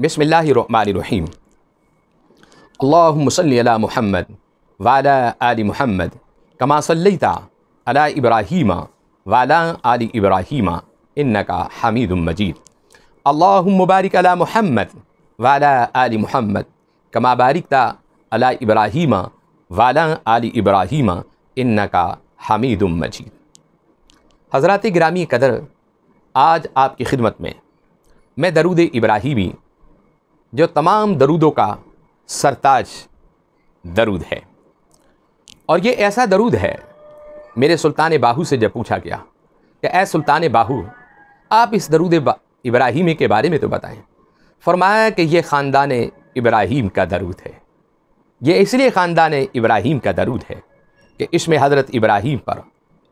बसमीम अल्लाम महमद वाला आल महमद कमा सल्लता अला इब्राहीम वाला आल इब्राहीम इन्नका हमीद मजीद अल्लाह मुबारक अला महमद वाला आल महमद कमा बारिकता अला इब्राहीम वाला आल इब्राहीम इन्नका हमीदुम मजीद हज़रत ग्रामी कदर आज आपकी खिदमत में मैं दरूद इब्राहिमी जो तमाम दरूदों का सरताज दरूद है और ये ऐसा दरूद है मेरे सुल्तान बाहू से जब पूछा गया कि ए सुल्तान बाहू आप इस दरूद इब्राहिमी के बारे में तो बताएं फरमाया कि यह ख़ानदान इब्राहिम का दरूद है ये इसलिए ख़ानदान इब्राहिम का दरूद है कि इसमें हज़रत इब्राहिम पर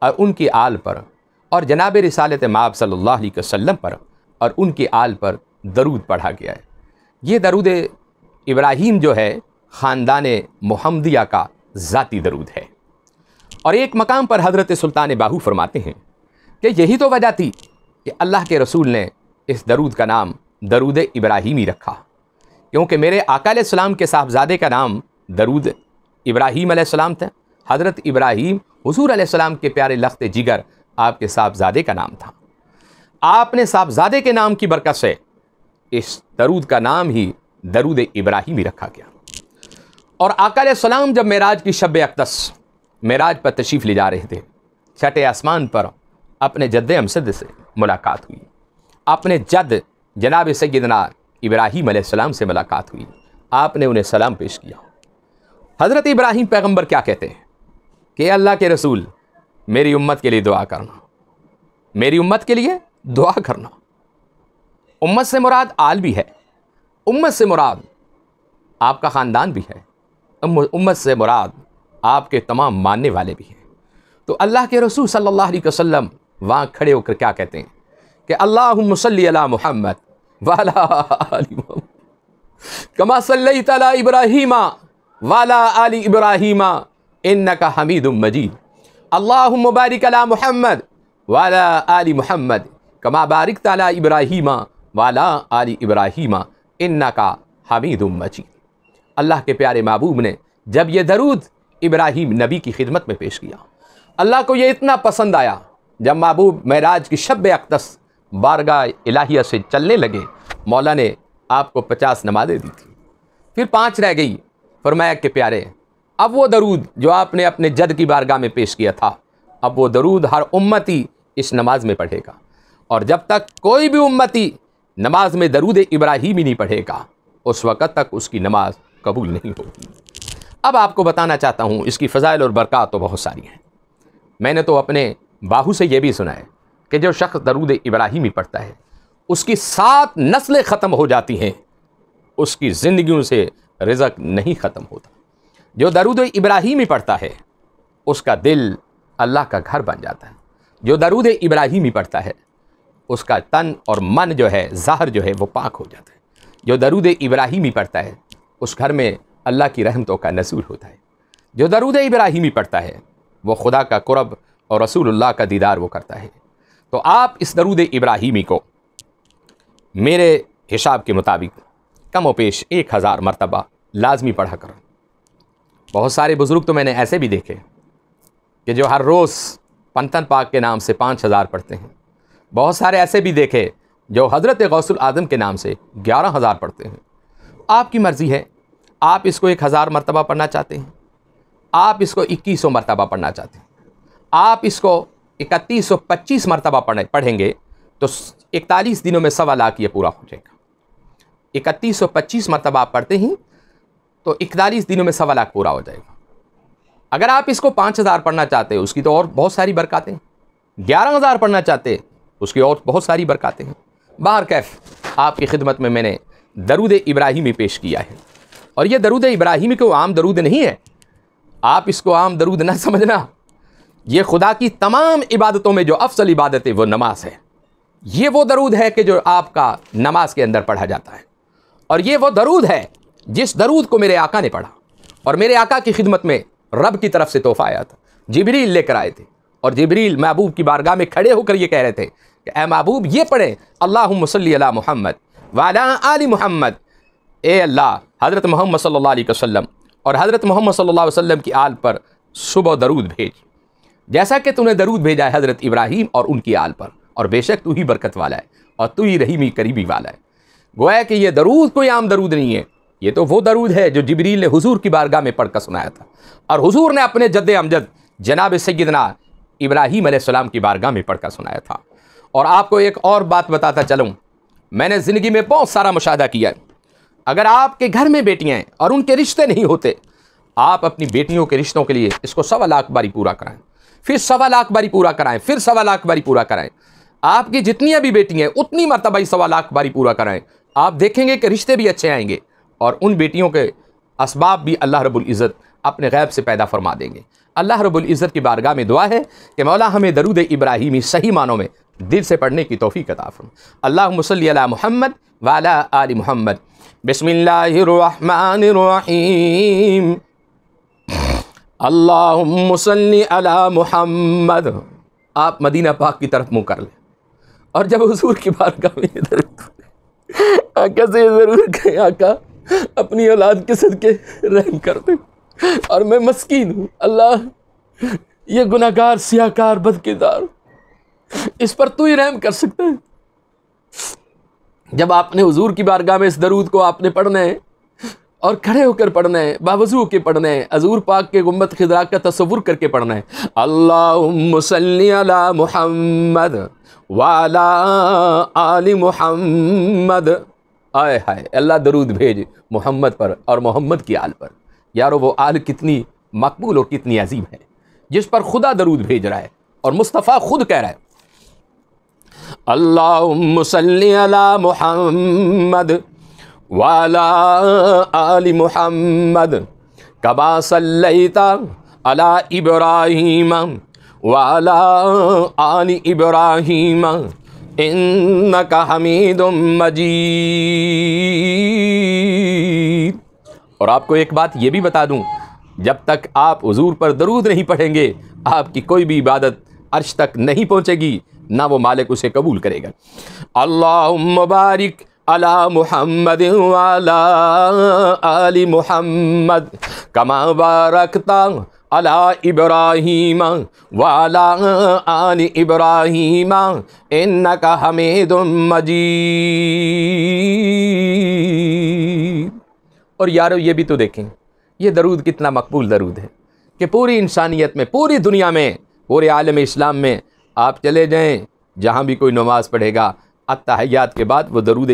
और उनकी आल पर और जनाब रिसालत माब सल्ला वसम पर और उनकी आल पर दरूद पढ़ा गया है ये दरूद इब्राहिम जो है ख़ानदान मोहम्मदिया का ज़ाती दरूद है और एक मकाम पर हज़रत सुल्तान बाहू फरमाते हैं कि यही तो वजह थी कि अल्लाह के रसूल ने इस दरूद का नाम दरूद इब्राहिमी रखा क्योंकि मेरे आकाम के साहबजादे का नाम दरूद इब्राहीम आसमाम था हज़रत इब्राहीम हजूर आसमाम के प्यारे लख्त जिगर आपके साहबजादे का नाम था आपने साहबजादे के नाम की बरकत से इस दरूद का नाम ही दरूद इब्राहिमी रखा गया और आकाल सलाम जब मेराज की शब अकदस मेराज पर तशरीफ़ ले जा रहे थे छठे आसमान पर अपने जद अमसद से मुलाकात हुई अपने जद जनाब सैदना इब्राहिम सलाम से मुलाकात हुई आपने उन्हें सलाम पेश किया हज़रत इब्राहिम पैगंबर क्या कहते हैं कि अल्लाह के रसूल मेरी उम्मत के लिए दुआ करना मेरी उम्मत के लिए दुआ करना उम्मत से मुराद आल भी है उम्मत से मुराद आपका ख़ानदान भी है उम्मत से मुराद आपके तमाम मानने वाले भी हैं तो अल्लाह के रसूल सल्लल्लाहु अलैहि वसल्लम वहाँ खड़े होकर क्या कहते हैं कि अल्लाह मसल महमद वाला कमा सल्ली तला इब्राहीमा वाला अली इब्राहीमा इन का हमीद मजीद अल्लाह मुबारिक अला महमद वाला आली महमद कमा बारिक तला इब्राहिमा वाला आली इब्राहिम इन्ना का हमीद मजीद अल्लाह के प्यारे महबूब ने जब यह दरूद इब्राहिम नबी की खिदमत में पेश किया अल्लाह को यह इतना पसंद आया जब महबूब महराज की शब अकदस बारगाह इलाहिया से चलने लगे मौला ने आपको पचास नमाजें दी थी फिर पाँच रह गई फरमाया के प्यारे अब वो दरूद जो आपने अपने जद की बारगाह में पेश किया था अब वो दरूद हर उम्मती इस नमाज में पढ़ेगा और जब तक कोई भी उम्मती नमाज में दरूद इब्राहिम ही नहीं पढ़ेगा उस वक़्त तक उसकी नमाज कबूल नहीं होगी अब आपको बताना चाहता हूँ इसकी फ़जाइल और बरक़ात तो बहुत सारी हैं मैंने तो अपने बाहू से यह भी सुना है कि जो शख्स दरूद इब्राहिमी पढ़ता है उसकी सात नस्लें ख़त्म हो जाती हैं उसकी ज़िंदगी से रिजक नहीं ख़त्म होता जो दरूद इब्राहिमी पढ़ता है उसका दिल अल्लाह का घर बन जाता है जो दरूद इब्राहिमी पढ़ता है उसका तन और मन जो है जहर जो है वो पाक हो जाता है जो दरूद इब्राहिमी पढ़ता है उस घर में अल्लाह की रहमतों का नसूल होता है जो दरूद इब्राहिमी पढ़ता है वो खुदा का कुरब और रसूल्ला का दीदार वो करता है तो आप इस दरूद इब्राहिमी को मेरे हिसाब के मुताबिक कम पेश एक हज़ार मरतबा लाजमी पढ़ा करो बहुत सारे बुज़ुर्ग तो मैंने ऐसे भी देखे कि जो हर रोज़ पंथन पाक के नाम से पाँच हज़ार पढ़ते हैं बहुत सारे ऐसे भी देखे जो हज़रत गौसल आज़म के नाम से ग्यारह हज़ार पढ़ते हैं आपकी मर्ज़ी है आप इसको एक हज़ार मरतबा पढ़ना चाहते हैं आप इसको इक्कीस सौ मरतबा पढ़ना चाहते हैं आप इसको इकतीस सौ पच्चीस मरतबा पढ़े पढ़ेंगे तो इकतालीस दिनों में सवा लाख ये पूरा हो जाएगा इकतीस सौ पच्चीस मरतबा आप पढ़ते ही तो इकतालीस दिनों में सवा लाख पूरा हो जाएगा अगर आप इसको पाँच हज़ार पढ़ना चाहते हैं उसकी तो और बहुत सारी बरकतें ग्यारह हज़ार पढ़ना चाहते उसकी और बहुत सारी बरकतें हैं बाहर कैफ आपकी खिदमत में मैंने दरुद इब्राहिमी पेश किया है और यह दरुद इब्राहिमी को आम दरूद नहीं है आप इसको आम दरूद ना समझना ये खुदा की तमाम इबादतों में जो अफसल इबादत है वो नमाज है ये वो दरूद है कि जो आपका नमाज के अंदर पढ़ा जाता है और ये वो दरूद है जिस दरूद को मेरे आका ने पढ़ा और मेरे आका की खिदमत में रब की तरफ से तोहफा आया था जिबरी लेकर आए थे और जबरील महबूब की बारगाह में खड़े होकर ये कह रहे थे कि ए महबूब ये पढ़े अल्लाह मसल मोहम्मद वाला आली मोहम्मद ए अल्लाह हज़रत मोहम्मद सल्ला वसम और हज़रत मोहम्मद सल्ला वसम की आल पर सुबह दरूद भेज जैसा कि तूने दरूद भेजा है हज़रत इब्राहीम और उनकी आल पर और बेशक तू ही बरकत वाला है और तू ही रहीमी करीबी वाला है गोया कि यह दरूद कोई आम दरूद नहीं है ये तो वो दरूद है जो जबरील ने हुजूर की बारगाह में पढ़कर सुनाया था और हुजूर ने अपने जद अमजद जनाब सैदना इब्राहिम आसमाम की बारगाह में पढ़कर सुनाया था और आपको एक और बात बताता चलूँ मैंने ज़िंदगी में बहुत सारा मुशाह किया है अगर आपके घर में बेटियाँ हैं और उनके रिश्ते नहीं होते आप अपनी बेटियों के रिश्तों के लिए इसको सवा लाख बारी पूरा कराएं फिर सवा लाख बारी पूरा कराएं फिर सवा लाख बारी पूरा कराएं आपकी जितनी अभी बेटी हैं उतनी मरतबा ही सवा लाख बारी पूरा कराएं आप देखेंगे कि रिश्ते भी अच्छे आएंगे और उन बेटियों के इसबाब भी अल्लाह रबुल्ज़त अपने गैब से पैदा फरमा देंगे अल्लाह रबुल्ज़त की बारगाह में दुआ है कि मौला हमें दरुद इब्राहिमी सही मानों में दिल से पढ़ने की तोफ़ी कता फरम अल्लाह मसल महमद वाला आल महमद बसमीम अल्लाह महमद आप मदीना पाक की तरफ मुँह कर लें और जब हजूर की बारगाह में इधर आका से ज़रूर कहें आका अपनी औलाद के सदके रहम कर दें और मैं मस्किन हूँ अल्लाह ये गुनागार सियाकार बदकिदार इस पर तू ही रहम कर सकता है जब आपने हुजूर की बारगाह में इस दरूद को आपने पढ़ना है और खड़े होकर पढ़ना है बावजू के पढ़ना है हजूर पाक के गुम्बत खिदरा का तस्वुर करके पढ़ना है अल्लाह मोहम्मद वाला अली मोहम्मद आय हाय अल्लाह दरूद भेज मोहम्मद पर और मोहम्मद की आल पर यारो वो आल कितनी मकबूल और कितनी अजीम है जिस पर खुदा दरूद भेज रहा है और मुस्तफ़ा खुद कह रहा है अल्लाह मोहम्मद वाला अली मोहम्मद कबा सल्लता अला इब्राहिम वाला अली इब्राहिम इन्नका का हमीद मजीद और आपको एक बात ये भी बता दूँ जब तक आप हजूर पर दरूद नहीं पढ़ेंगे आपकी कोई भी इबादत अर्श तक नहीं पहुँचेगी ना वो मालिक उसे कबूल करेगा अल्लाह मुबारक अला मुहम्मद अली मुहम्मद कमा बारकता अला इब्राहिम वाला आल इब्राहिम इन्नका हमीद मजीद और यारो ये भी तो देखें ये दरूद कितना मकबूल दरूद है कि पूरी इंसानियत में पूरी दुनिया में पूरे आलम इस्लाम में आप चले जाएं जहाँ भी कोई नमाज़ पढ़ेगा अतहयात के बाद वो दरूद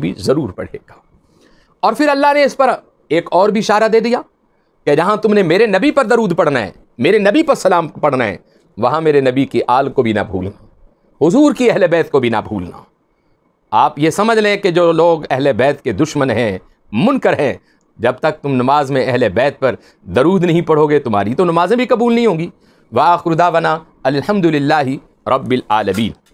भी ज़रूर पढ़ेगा और फिर अल्लाह ने इस पर एक और भी इशारा दे दिया कि जहाँ तुमने मेरे नबी पर दरूद पढ़ना है मेरे नबी पर सलाम पढ़ना है वहाँ मेरे नबी की आल को भी ना भूलना हुजूर की अहल बैत को भी ना भूलना आप ये समझ लें कि जो लोग अहल बैत के दुश्मन हैं मुनकर हैं जब तक तुम नमाज में अहल बैत पर दरूद नहीं पढ़ोगे तुम्हारी तो नमाज़ें भी कबूल नहीं होंगी खुदा वना अलहमदिल्ला रबालमीन